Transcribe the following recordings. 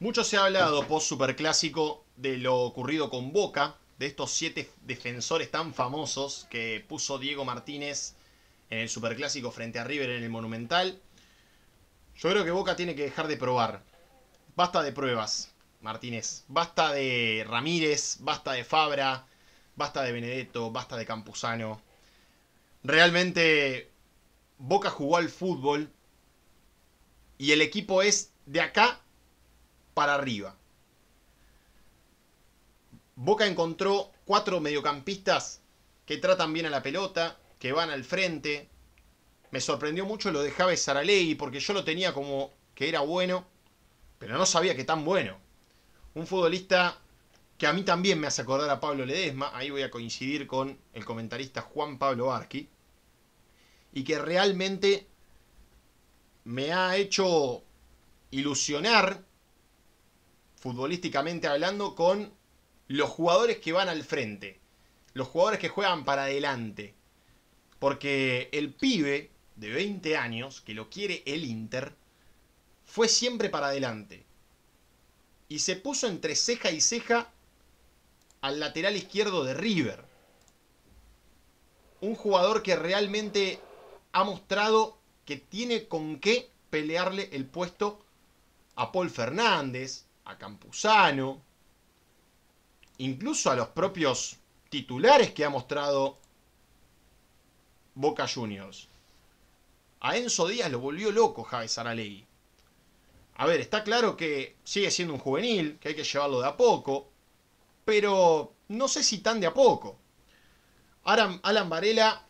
Mucho se ha hablado post superclásico de lo ocurrido con Boca, de estos siete defensores tan famosos que puso Diego Martínez en el superclásico frente a River en el Monumental. Yo creo que Boca tiene que dejar de probar. Basta de pruebas, Martínez. Basta de Ramírez, basta de Fabra, basta de Benedetto, basta de Campuzano. Realmente Boca jugó al fútbol y el equipo es de acá para arriba. Boca encontró cuatro mediocampistas que tratan bien a la pelota, que van al frente. Me sorprendió mucho lo de la Saraley porque yo lo tenía como que era bueno, pero no sabía que tan bueno. Un futbolista que a mí también me hace acordar a Pablo Ledesma, ahí voy a coincidir con el comentarista Juan Pablo Arqui y que realmente me ha hecho ilusionar futbolísticamente hablando, con los jugadores que van al frente, los jugadores que juegan para adelante. Porque el pibe de 20 años, que lo quiere el Inter, fue siempre para adelante. Y se puso entre ceja y ceja al lateral izquierdo de River. Un jugador que realmente ha mostrado que tiene con qué pelearle el puesto a Paul Fernández, a Campuzano, incluso a los propios titulares que ha mostrado Boca Juniors. A Enzo Díaz lo volvió loco Javier Saralegui. A ver, está claro que sigue siendo un juvenil, que hay que llevarlo de a poco, pero no sé si tan de a poco. Alan Varela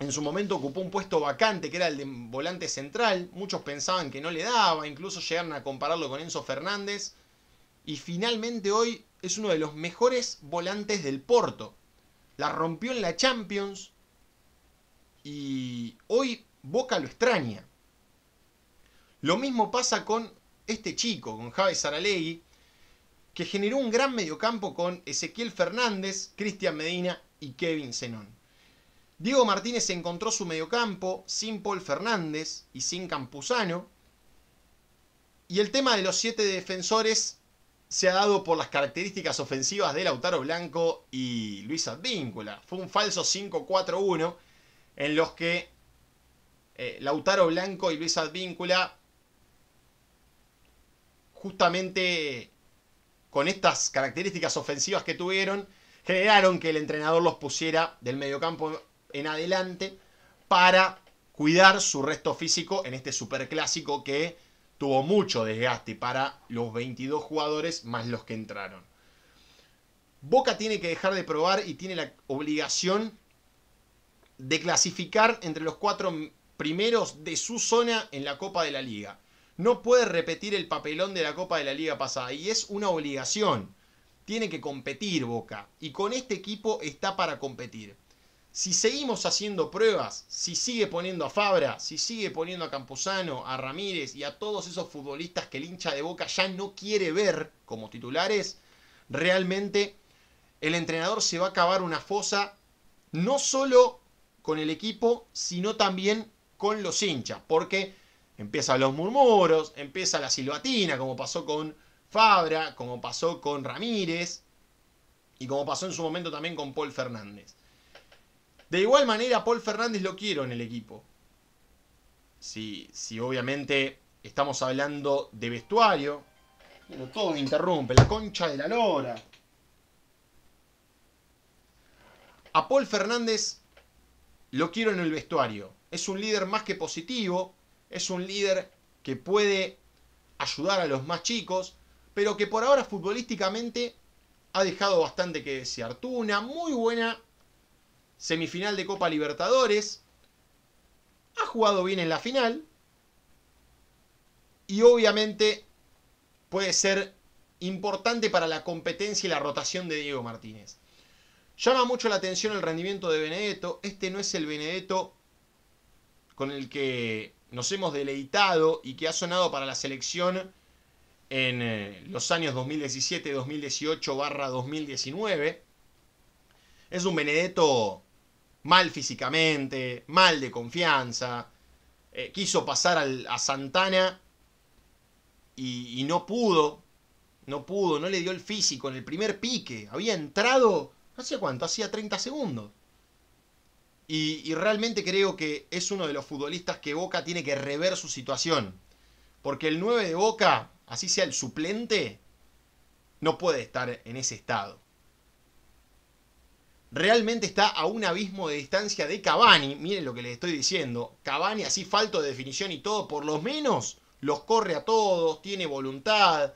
en su momento ocupó un puesto vacante que era el de volante central, muchos pensaban que no le daba, incluso llegaron a compararlo con Enzo Fernández, y finalmente hoy es uno de los mejores volantes del Porto. La rompió en la Champions y hoy Boca lo extraña. Lo mismo pasa con este chico, con Javi Saralegui, que generó un gran mediocampo con Ezequiel Fernández, Cristian Medina y Kevin Zenón. Diego Martínez encontró su mediocampo sin Paul Fernández y sin Campuzano. Y el tema de los siete defensores se ha dado por las características ofensivas de Lautaro Blanco y Luis Advíncula. Fue un falso 5-4-1 en los que eh, Lautaro Blanco y Luis Advíncula justamente con estas características ofensivas que tuvieron generaron que el entrenador los pusiera del mediocampo en adelante para cuidar su resto físico en este superclásico que tuvo mucho desgaste para los 22 jugadores más los que entraron. Boca tiene que dejar de probar y tiene la obligación de clasificar entre los cuatro primeros de su zona en la Copa de la Liga. No puede repetir el papelón de la Copa de la Liga pasada y es una obligación. Tiene que competir Boca y con este equipo está para competir. Si seguimos haciendo pruebas, si sigue poniendo a Fabra, si sigue poniendo a Camposano, a Ramírez y a todos esos futbolistas que el hincha de Boca ya no quiere ver como titulares, realmente el entrenador se va a acabar una fosa no solo con el equipo, sino también con los hinchas, porque empiezan los murmuros, empieza la silbatina, como pasó con Fabra, como pasó con Ramírez y como pasó en su momento también con Paul Fernández. De igual manera, Paul Fernández lo quiero en el equipo. Si, si obviamente estamos hablando de vestuario. Bueno, todo me interrumpe, la concha de la lora. A Paul Fernández lo quiero en el vestuario. Es un líder más que positivo, es un líder que puede ayudar a los más chicos, pero que por ahora futbolísticamente ha dejado bastante que desear. Tuvo una muy buena semifinal de Copa Libertadores, ha jugado bien en la final y obviamente puede ser importante para la competencia y la rotación de Diego Martínez. Llama mucho la atención el rendimiento de Benedetto. Este no es el Benedetto con el que nos hemos deleitado y que ha sonado para la selección en eh, los años 2017, 2018, 2019. Es un Benedetto mal físicamente, mal de confianza. Eh, quiso pasar a Santana y, no pudo. No pudo, no le dio el físico en el primer pique. Había entrado, no sé cuánto, hacía 30 segundos. Y, y realmente creo que es uno de los futbolistas que Boca tiene que rever su situación. Porque el 9 de Boca, así sea el suplente, no puede estar en ese estado realmente está a un abismo de distancia de Cabani. Miren lo que les estoy diciendo. Cabani, así falto de definición y todo, por lo menos los corre a todos, tiene voluntad.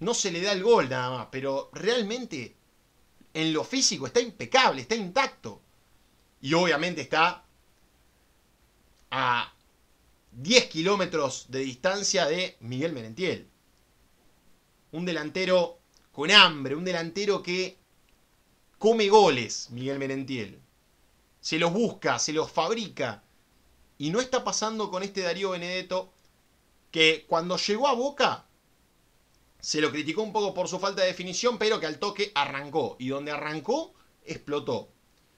No se le da el gol nada más, pero realmente en lo físico está impecable, está intacto. Y obviamente está a 10 kilómetros de distancia de Miguel Merentiel. Un delantero con hambre, un delantero que come goles Miguel Merentiel. Se los busca, se los fabrica. Y no está pasando con este Darío Benedetto, que cuando llegó a Boca se lo criticó un poco por su falta de definición, pero que al toque arrancó. Y donde arrancó, explotó.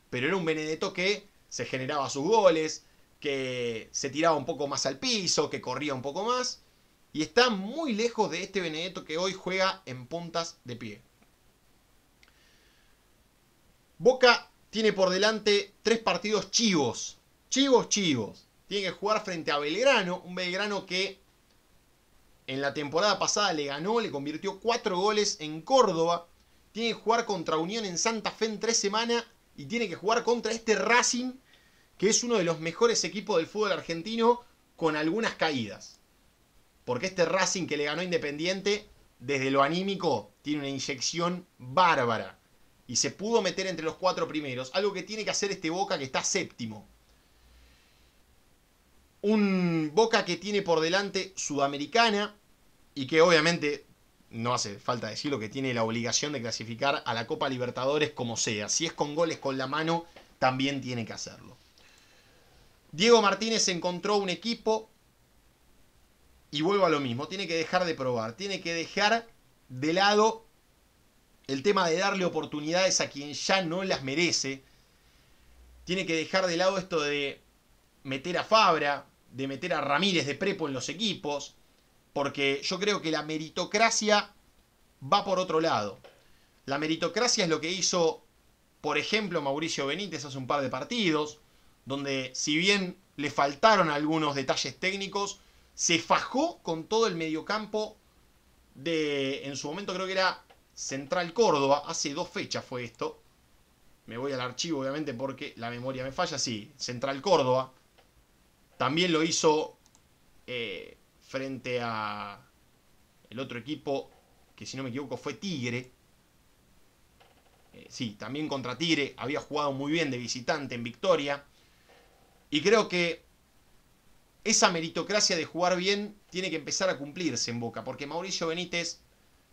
Pero era un Benedetto que se generaba sus goles, que se tiraba un poco más al piso, que corría un poco más. Y está muy lejos de este Benedetto que hoy juega en puntas de pie. Boca tiene por delante tres partidos chivos. Chivos, chivos. Tiene que jugar frente a Belgrano, un Belgrano que en la temporada pasada le ganó, le convirtió cuatro goles en Córdoba. Tiene que jugar contra Unión en Santa Fe en tres semanas y tiene que jugar contra este Racing, que es uno de los mejores equipos del fútbol argentino con algunas caídas. Porque este Racing que le ganó Independiente, desde lo anímico, tiene una inyección bárbara y se pudo meter entre los cuatro primeros, algo que tiene que hacer este Boca que está séptimo. Un Boca que tiene por delante Sudamericana y que obviamente no hace falta decirlo que tiene la obligación de clasificar a la Copa Libertadores como sea. Si es con goles con la mano, también tiene que hacerlo. Diego Martínez encontró un equipo y vuelvo a lo mismo, tiene que dejar de probar, tiene que dejar de lado el tema de darle oportunidades a quien ya no las merece, tiene que dejar de lado esto de meter a Fabra, de meter a Ramírez de Prepo en los equipos, porque yo creo que la meritocracia va por otro lado. La meritocracia es lo que hizo, por ejemplo, Mauricio Benítez hace un par de partidos, donde si bien le faltaron algunos detalles técnicos, se fajó con todo el mediocampo de, en su momento creo que era Central Córdoba, hace dos fechas fue esto. Me voy al archivo, obviamente, porque la memoria me falla. Sí, Central Córdoba. También lo hizo eh, frente a el otro equipo, que si no me equivoco fue Tigre. Eh, sí, también contra Tigre. Había jugado muy bien de visitante en Victoria. Y creo que esa meritocracia de jugar bien tiene que empezar a cumplirse en Boca, porque Mauricio Benítez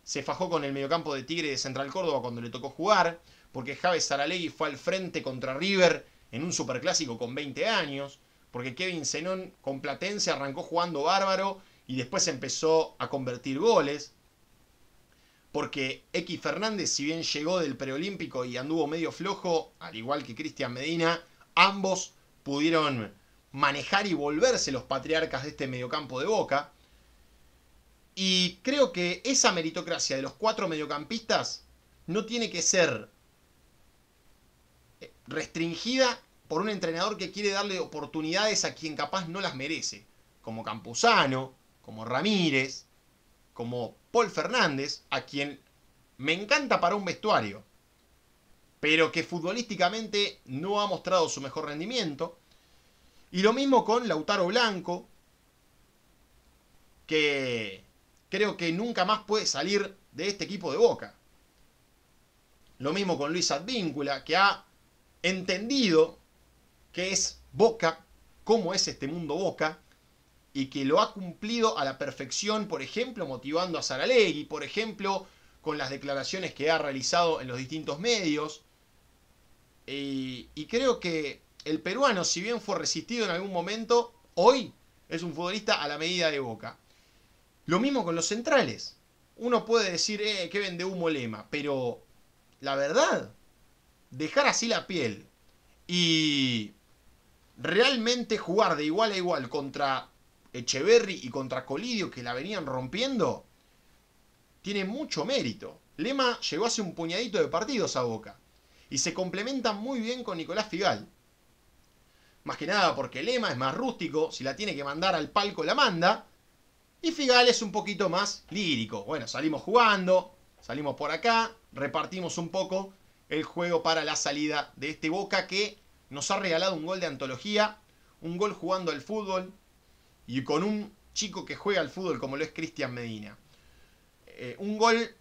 se fajó con el mediocampo de Tigre de Central Córdoba cuando le tocó jugar, porque Javes Saralegui fue al frente contra River en un superclásico con 20 años, porque Kevin Zenón con Platense arrancó jugando bárbaro y después empezó a convertir goles, porque X Fernández, si bien llegó del preolímpico y anduvo medio flojo, al igual que Cristian Medina, ambos pudieron manejar y volverse los patriarcas de este mediocampo de Boca. Y creo que esa meritocracia de los cuatro mediocampistas no tiene que ser eh, restringida por un entrenador que quiere darle oportunidades a quien capaz no las merece, como Campuzano, como Ramírez, como Paul Fernández, a quien me encanta para un vestuario, pero que futbolísticamente no ha mostrado su mejor rendimiento. Y lo mismo con Lautaro Blanco, que creo que nunca más puede salir de este equipo de Boca. Lo mismo con Luis Advíncula, que ha entendido que es Boca, cómo es este mundo Boca, y que lo ha cumplido a la perfección, por ejemplo, motivando a Saralegui, por ejemplo, con las declaraciones que ha realizado en los distintos medios. Y, y creo que el peruano, si bien fue resistido en algún momento, hoy es un futbolista a la medida de Boca. Lo mismo con los centrales. Uno puede decir, eh, que vende humo lema, pero la verdad, dejar así la piel y realmente jugar de igual a igual contra Echeverry y contra Colidio que la venían rompiendo, tiene mucho mérito. Lema llegó hace un puñadito de partidos a Boca y se complementa muy bien con Nicolás Figal. Más que nada porque Lema es más rústico, si la tiene que mandar al palco la manda, y Figal es un poquito más lírico. Bueno, salimos jugando, salimos por acá, repartimos un poco el juego para la salida de este Boca que nos ha regalado un gol de antología, un gol jugando al fútbol y con un chico que juega al fútbol como lo es Cristian Medina. Eh, un gol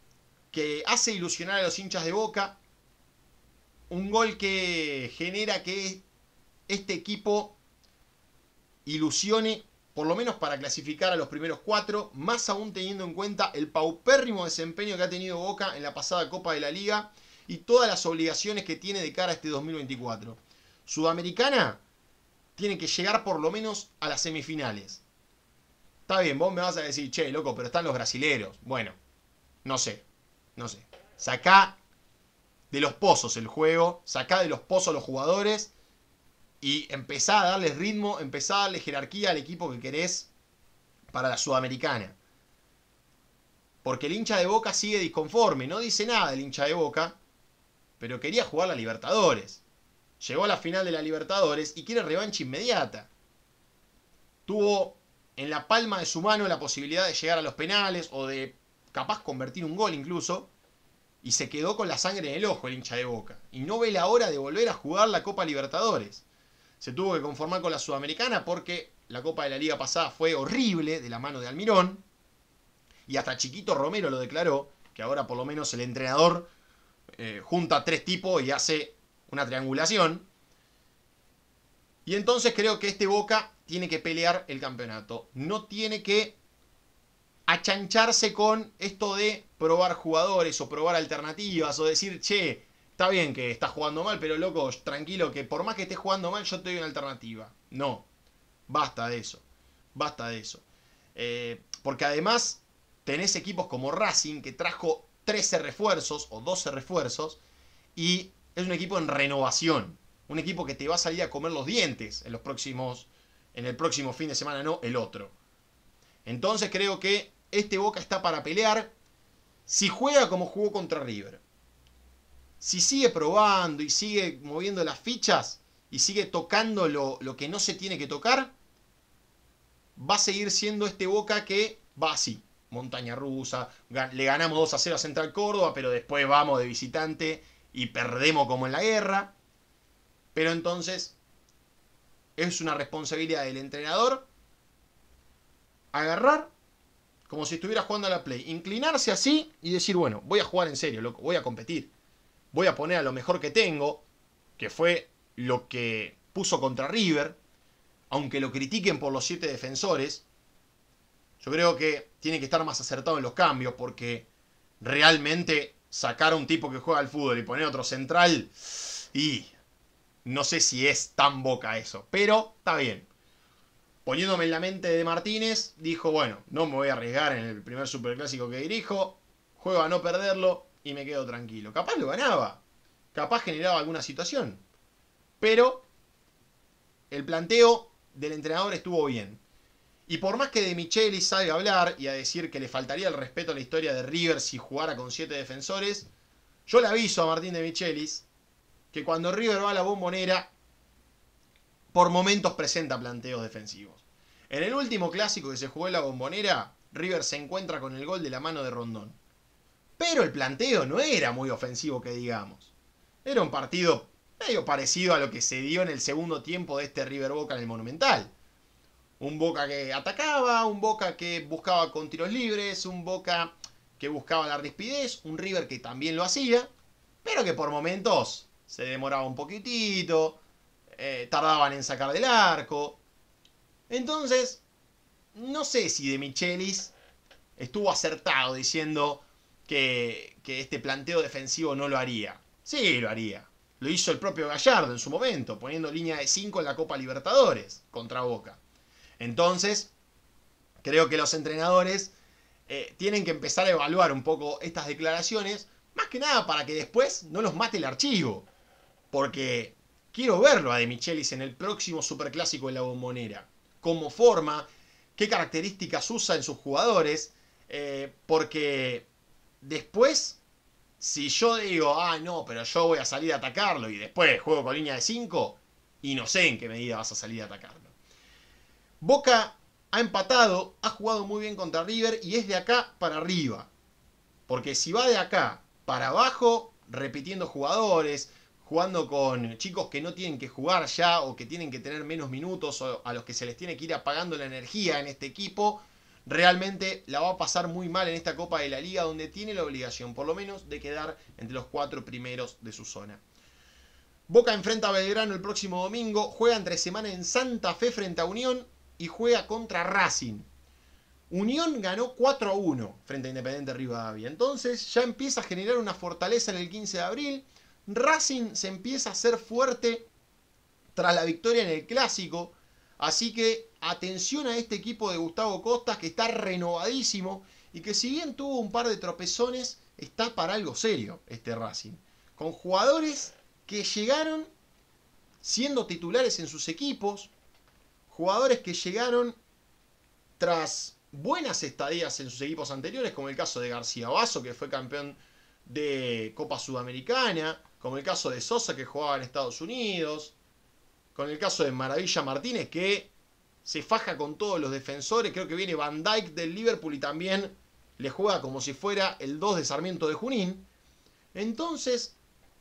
que hace ilusionar a los hinchas de Boca, un gol que genera que este equipo ilusione por lo menos para clasificar a los primeros cuatro, más aún teniendo en cuenta el paupérrimo desempeño que ha tenido Boca en la pasada Copa de la Liga y todas las obligaciones que tiene de cara a este 2024. Sudamericana tiene que llegar por lo menos a las semifinales. Está bien, vos me vas a decir, che, loco, pero están los brasileros. Bueno, no sé, no sé. Sacá de los pozos el juego, sacá de los pozos los jugadores y empezá a darle ritmo, empezá a darle jerarquía al equipo que querés para la Sudamericana. Porque el hincha de Boca sigue disconforme, no dice nada el hincha de Boca, pero quería jugar la Libertadores. Llegó a la final de la Libertadores y quiere revancha inmediata. Tuvo en la palma de su mano la posibilidad de llegar a los penales o de capaz convertir un gol incluso, y se quedó con la sangre en el ojo el hincha de Boca, y no ve la hora de volver a jugar la Copa Libertadores se tuvo que conformar con la Sudamericana porque la Copa de la Liga pasada fue horrible de la mano de Almirón. Y hasta Chiquito Romero lo declaró, que ahora por lo menos el entrenador eh, junta tres tipos y hace una triangulación. Y entonces creo que este Boca tiene que pelear el campeonato. No tiene que achancharse con esto de probar jugadores o probar alternativas o decir, che, Está bien que estás jugando mal, pero loco, tranquilo, que por más que estés jugando mal, yo te doy una alternativa. No. Basta de eso. Basta de eso. Eh, porque además tenés equipos como Racing que trajo 13 refuerzos o 12 refuerzos y es un equipo en renovación. Un equipo que te va a salir a comer los dientes en los próximos. En el próximo fin de semana, no, el otro. Entonces creo que este Boca está para pelear si juega como jugó contra River si sigue probando y sigue moviendo las fichas y sigue tocando lo, que no se tiene que tocar, va a seguir siendo este Boca que va así. Montaña rusa, le ganamos 2 a 0 a Central Córdoba, pero después vamos de visitante y perdemos como en la guerra. Pero entonces es una responsabilidad del entrenador agarrar como si estuviera jugando a la play, inclinarse así y decir, bueno, voy a jugar en serio, voy a competir voy a poner a lo mejor que tengo, que fue lo que puso contra River, aunque lo critiquen por los siete defensores, yo creo que tiene que estar más acertado en los cambios, porque realmente sacar a un tipo que juega al fútbol y poner otro central, y no sé si es tan boca eso, pero está bien. Poniéndome en la mente de Martínez, dijo, bueno, no me voy a arriesgar en el primer superclásico que dirijo, juego a no perderlo, y me quedo tranquilo. Capaz lo ganaba, capaz generaba alguna situación, pero el planteo del entrenador estuvo bien. Y por más que De Micheli a hablar y a decir que le faltaría el respeto a la historia de River si jugara con siete defensores, yo le aviso a Martín De Michelis que cuando River va a la bombonera, por momentos presenta planteos defensivos. En el último clásico que se jugó en la bombonera, River se encuentra con el gol de la mano de Rondón. Pero el planteo no era muy ofensivo, que digamos. Era un partido medio parecido a lo que se dio en el segundo tiempo de este River Boca en el Monumental. Un Boca que atacaba, un Boca que buscaba con tiros libres, un Boca que buscaba la rispidez, un River que también lo hacía, pero que por momentos se demoraba un poquitito, eh, tardaban en sacar del arco. Entonces, no sé si de Michelis estuvo acertado diciendo, que, este planteo defensivo no lo haría. Sí, lo haría. Lo hizo el propio Gallardo en su momento, poniendo línea de 5 en la Copa Libertadores contra Boca. Entonces, creo que los entrenadores eh, tienen que empezar a evaluar un poco estas declaraciones, más que nada para que después no los mate el archivo. Porque quiero verlo a De Michelis en el próximo superclásico de la bombonera. Cómo forma, qué características usa en sus jugadores, eh, porque Después, si yo digo, ah, no, pero yo voy a salir a atacarlo y después juego con línea de 5, y no sé en qué medida vas a salir a atacarlo. Boca ha empatado, ha jugado muy bien contra River y es de acá para arriba. Porque si va de acá para abajo, repitiendo jugadores, jugando con chicos que no tienen que jugar ya o que tienen que tener menos minutos o a los que se les tiene que ir apagando la energía en este equipo, realmente la va a pasar muy mal en esta Copa de la Liga, donde tiene la obligación, por lo menos, de quedar entre los cuatro primeros de su zona. Boca enfrenta a Belgrano el próximo domingo, juega entre semana en Santa Fe frente a Unión y juega contra Racing. Unión ganó 4 a 1 frente a Independiente Rivadavia. Entonces ya empieza a generar una fortaleza en el 15 de abril. Racing se empieza a hacer fuerte tras la victoria en el clásico. Así que Atención a este equipo de Gustavo Costas que está renovadísimo y que si bien tuvo un par de tropezones, está para algo serio este Racing. Con jugadores que llegaron siendo titulares en sus equipos, jugadores que llegaron tras buenas estadías en sus equipos anteriores, como el caso de García Basso, que fue campeón de Copa Sudamericana, como el caso de Sosa, que jugaba en Estados Unidos, con el caso de Maravilla Martínez, que se faja con todos los defensores. Creo que viene Van Dyke del Liverpool y también le juega como si fuera el 2 de Sarmiento de Junín. Entonces,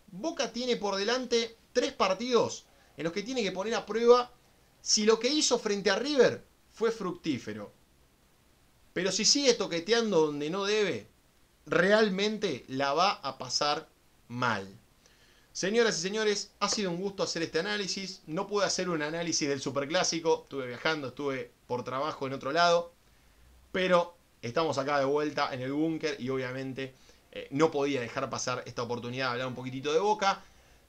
Boca tiene por delante tres partidos en los que tiene que poner a prueba si lo que hizo frente a River fue fructífero. Pero si sigue toqueteando donde no debe, realmente la va a pasar mal. Señoras y señores, ha sido un gusto hacer este análisis. No pude hacer un análisis del superclásico, estuve viajando, estuve por trabajo en otro lado, pero estamos acá de vuelta en el búnker y obviamente eh, no podía dejar pasar esta oportunidad de hablar un poquitito de Boca.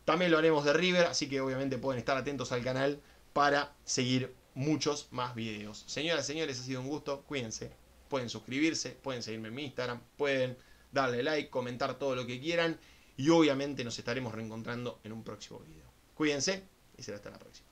También lo haremos de River, así que obviamente pueden estar atentos al canal para seguir muchos más videos. Señoras y señores, ha sido un gusto, cuídense. Pueden suscribirse, pueden seguirme en mi Instagram, pueden darle like, comentar todo lo que quieran y obviamente nos estaremos reencontrando en un próximo video. Cuídense y será hasta la próxima.